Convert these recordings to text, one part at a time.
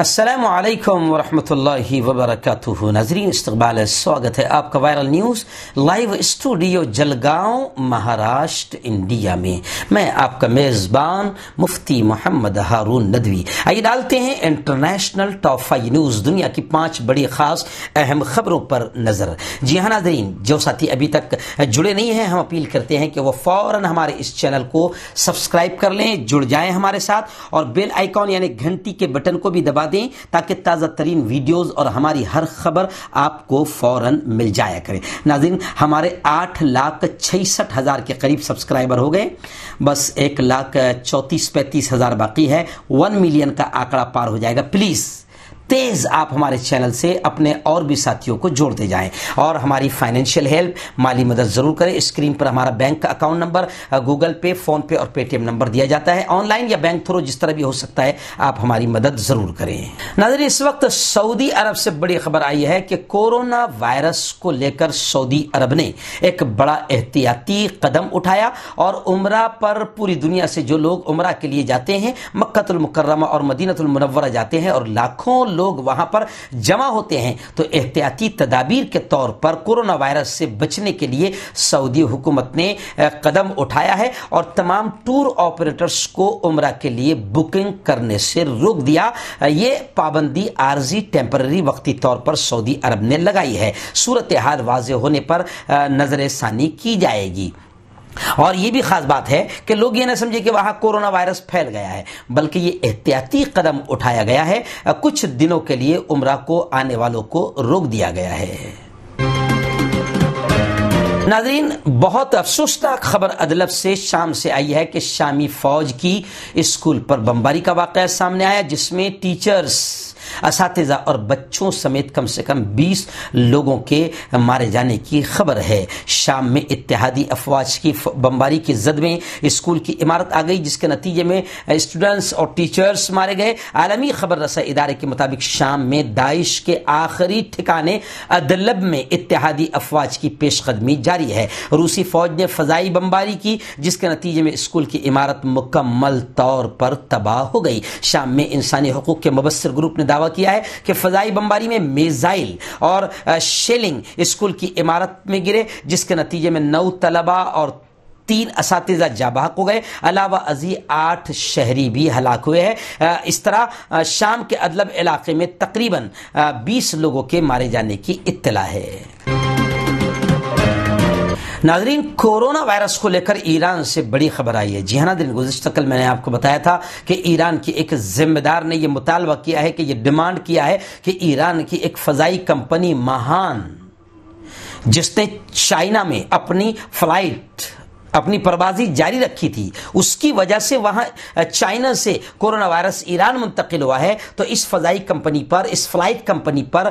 السلام علیکم ورحمۃ اللہ وبرکاتہ ناظرین استقبال ہے سواگت ہے آپ کا viral news live studio Jalgaon Maharashtra India میں میں آپ کا میزبان مفتی محمد ہارون ندوی آئیے ڈالتے ہیں انٹرنیشنل ٹاپ فائیو نیوز دنیا کی پانچ بڑی خاص اہم خبروں پر نظر جی ہاں ناظرین جو ساتھی ابھی تک جڑے نہیں ہیں ہم اپیل کرتے ہیں کہ وہ فوراً ہمارے اس چینل کو سبسکرائب کر لیں جڑ جائیں ہمارے ساتھ اور بیل آئیکن یعنی گھنٹی کے بٹن کو بھی دبا دیں تاکہ تازہ ترین ویڈیوز اور ہماری ہر خبر آپ کو فوراً مل جایا کرے ناظرین ہمارے آٹھ لاکھ چھسٹ ہزار کے قریب سبسکرائبر ہو گئے بس ایک لاکھ چوتیس پینتیس ہزار باقی ہے ون ملین کا آکڑا پار ہو جائے گا پلیز تیز آپ ہمارے چینل سے اپنے اور بھی ساتھیوں کو جوڑ دے جائیں اور ہماری فائنینشیل ہیلپ مالی مدد ضرور کریں اسکرین پر ہمارا بینک کا account number Google Pay PhonePe اور پے ٹی ایم نمبر دیا جاتا ہے آن لائن یا بینک تھرو جس طرح بھی ہو سکتا ہے آپ ہماری مدد ضرور کریں ناظرین اس وقت سعودی عرب سے بڑی خبر آئی ہے کہ کورونا وائرس کو لے کر سعودی عرب نے ایک بڑا احتیاطی قدم اٹھایا اور عمرہ پر پوری دنیا سے جو لوگ عمرہ کے لیے جاتے ہیں مکت المکرمہ اور مدینہ المنورہ جاتے ہیں اور لاکھوں لوگ لوگ وہاں پر جمع ہوتے ہیں تو احتیاطی تدابیر کے کے طور پر وائرس سے بچنے لیے سعودی حکومت نے قدم اٹھایا ہے اور تمام ٹور آپریٹرز کو عمرہ کے لیے بکنگ کرنے سے روک دیا یہ پابندی آرزی ٹیمپرری وقتی طور پر سعودی عرب نے لگائی ہے صورتحال واضح ہونے پر نظر ثانی کی جائے گی اور یہ بھی خاص بات ہے کہ لوگ یہ نہ سمجھے کہ وہاں کورونا وائرس پھیل گیا ہے بلکہ یہ احتیاطی قدم اٹھایا گیا ہے کچھ دنوں کے لیے عمرہ کو آنے والوں کو روک دیا گیا ہے ناظرین بہت افسوسناک خبر ادلب سے شام سے آئی ہے کہ شامی فوج کی اسکول پر بمباری کا واقعہ سامنے آیا جس میں ٹیچرز اساتذہ اور بچوں سمیت کم سے کم بیس لوگوں کے مارے جانے کی خبر ہے شام میں اتحادی افواج کی بمباری کی زد میں اسکول کی عمارت آ گئی جس کے نتیجے میں اسٹوڈنٹس اور ٹیچرز مارے گئے عالمی خبر رساں ادارے کے مطابق شام میں داعش کے آخری ٹھکانے ادلب میں اتحادی افواج کی پیش قدمی جاری ہے روسی فوج نے فضائی بمباری کی جس کے نتیجے میں اسکول کی عمارت مکمل طور پر تباہ ہو گئی شام میں انسانی حقوق کے مبصر گروپ نے دا دعویٰ کیا ہے کہ فضائی بمباری میں میزائل اور شیلنگ اسکول کی عمارت میں گرے جس کے نتیجے میں نو طلبہ اور تین اساتذہ جاں بحق ہو گئے علاوہ ازی آٹھ شہری بھی ہلاک ہوئے ہیں اس طرح شام کے ادلب علاقے میں تقریباً بیس لوگوں کے مارے جانے کی اطلاع ہے ناظرین کورونا وائرس کو لے کر ایران سے بڑی خبر آئی ہے جی ہاں ناظرین گزشتہ کل میں نے آپ کو بتایا تھا کہ ایران کی ایک ذمہ دار نے یہ مطالبہ کیا ہے کہ یہ ڈیمانڈ کیا ہے کہ ایران کی ایک فضائی کمپنی مہان جس نے چائنا میں اپنی فلائٹ اپنی پروازی جاری رکھی تھی اس کی وجہ سے وہاں چائنا سے کورونا وائرس ایران منتقل ہوا ہے تو اس فضائی کمپنی پر اس فلائٹ کمپنی پر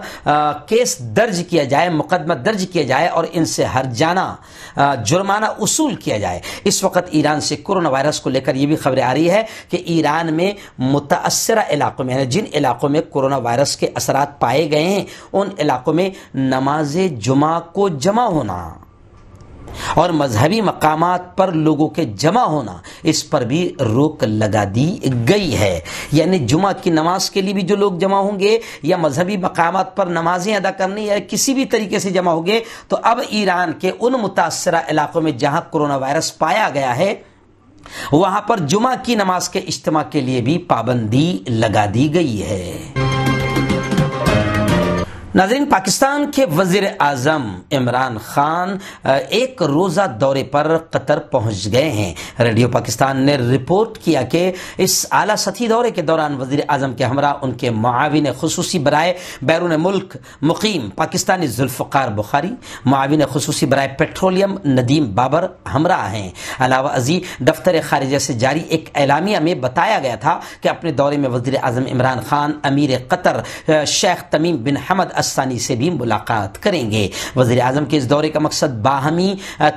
کیس درج کیا جائے مقدمہ درج کیا جائے اور ان سے ہر جانا جرمانہ اصول کیا جائے اس وقت ایران سے کورونا وائرس کو لے کر یہ بھی خبریں آ رہی ہے کہ ایران میں متاثرہ علاقوں میں یعنی جن علاقوں میں کورونا وائرس کے اثرات پائے گئے ہیں ان علاقوں میں نماز جمعہ کو جمع ہونا اور مذہبی مقامات پر لوگوں کے جمع ہونا اس پر بھی روک لگا دی گئی ہے یعنی جمعہ کی نماز کے لیے بھی جو لوگ جمع ہوں گے یا مذہبی مقامات پر نمازیں ادا کرنی یا کسی بھی طریقے سے جمع ہوں گے تو اب ایران کے ان متاثرہ علاقوں میں جہاں کرونا وائرس پایا گیا ہے وہاں پر جمعہ کی نماز کے اجتماع کے لیے بھی پابندی لگا دی گئی ہے ناظرین پاکستان کے وزیر اعظم عمران خان ایک روزہ دورے پر قطر پہنچ گئے ہیں ریڈیو پاکستان نے رپورٹ کیا کہ اس اعلیٰ سطحی دورے کے دوران وزیر اعظم کے ہمراہ ان کے معاون خصوصی برائے بیرون ملک مقیم پاکستانی ذوالفقار بخاری معاون خصوصی برائے پیٹرولیم ندیم بابر ہمراہ ہیں علاوہ ازی دفتر خارجہ سے جاری ایک اعلامیہ میں بتایا گیا تھا کہ اپنے دورے میں وزیر اعظم عمران خان امیر قطر شیخ تمیم بن حمد اسانی سے بھی ملاقات کریں گے وزیر اعظم کے اس دورے کا مقصد باہمی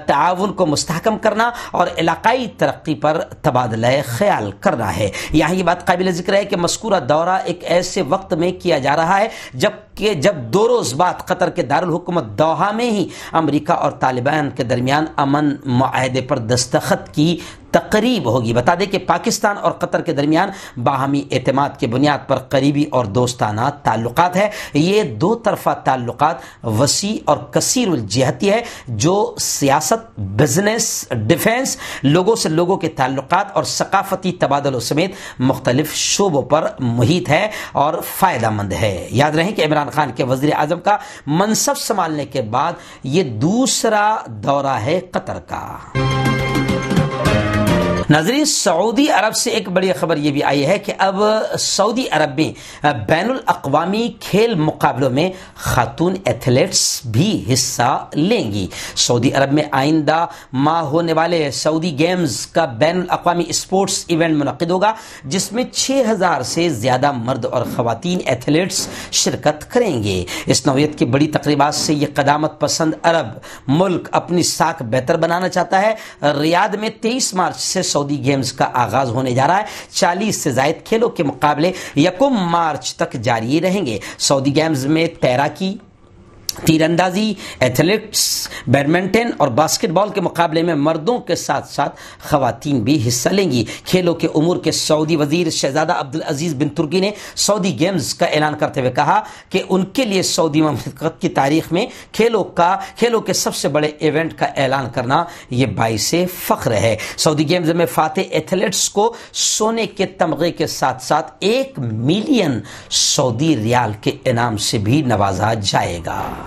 تعاون کو مستحکم کرنا اور علاقائی ترقی پر تبادلہ خیال کرنا ہے یہاں یہ بات قابل ذکر ہے کہ مذکورہ دورہ ایک ایسے وقت میں کیا جا رہا ہے جب کہ جب دو روز بعد قطر کے دارالحکومت دوحہ میں ہی امریکہ اور طالبان کے درمیان امن معاہدے پر دستخط کی تقریب ہوگی بتا دیں کہ پاکستان اور قطر کے درمیان باہمی اعتماد کے بنیاد پر قریبی اور دوستانہ تعلقات ہے یہ دو طرفہ تعلقات وسیع اور کثیر الجہتی ہے جو سیاست بزنس ڈیفینس لوگوں سے لوگوں کے تعلقات اور ثقافتی تبادلوں سمیت مختلف شعبوں پر محیط ہے اور فائدہ مند ہے یاد رہیں کہ عمران خان کے وزیر اعظم کا منصب سنبھالنے کے بعد یہ دوسرا دورہ ہے قطر کا ناظرین سعودی عرب سے ایک بڑی خبر یہ بھی آئی ہے کہ اب سعودی عرب میں بین الاقوامی کھیل مقابلوں میں خاتون ایتھلیٹس بھی حصہ لیں گی سعودی عرب میں آئندہ ماہ ہونے والے سعودی گیمز کا بین الاقوامی اسپورٹس ایونٹ منعقد ہوگا جس میں چھ ہزار سے زیادہ مرد اور خواتین ایتھلیٹس شرکت کریں گے اس نوعیت کی بڑی تقریبات سے یہ قدامت پسند عرب ملک اپنی ساکھ بہتر بنانا چاہتا ہے ریاد میں تیئیس مارچ سے سعودی سعودی گیمز کا آغاز ہونے جا رہا ہے چالیس سے زائد کھیلوں کے مقابلے یکم مارچ تک جاری رہیں گے سعودی گیمز میں تیراکی کی تیر اندازی ایتھلیٹس بیڈمنٹن اور باسکٹ بال کے مقابلے میں مردوں کے ساتھ ساتھ خواتین بھی حصہ لیں گی کھیلوں کے امور کے سعودی وزیر شہزادہ عبدالعزیز بن ترکی نے سعودی گیمز کا اعلان کرتے ہوئے کہا کہ ان کے لیے سعودی مملکت کی تاریخ میں کھیلوں کا کھیلوں کے سب سے بڑے ایونٹ کا اعلان کرنا یہ باعث فخر ہے سعودی گیمز میں فاتح ایتھلیٹس کو سونے کے تمغے کے ساتھ ساتھ ایک ملین سعودی ریال کے انعام سے بھی نوازا جائے گا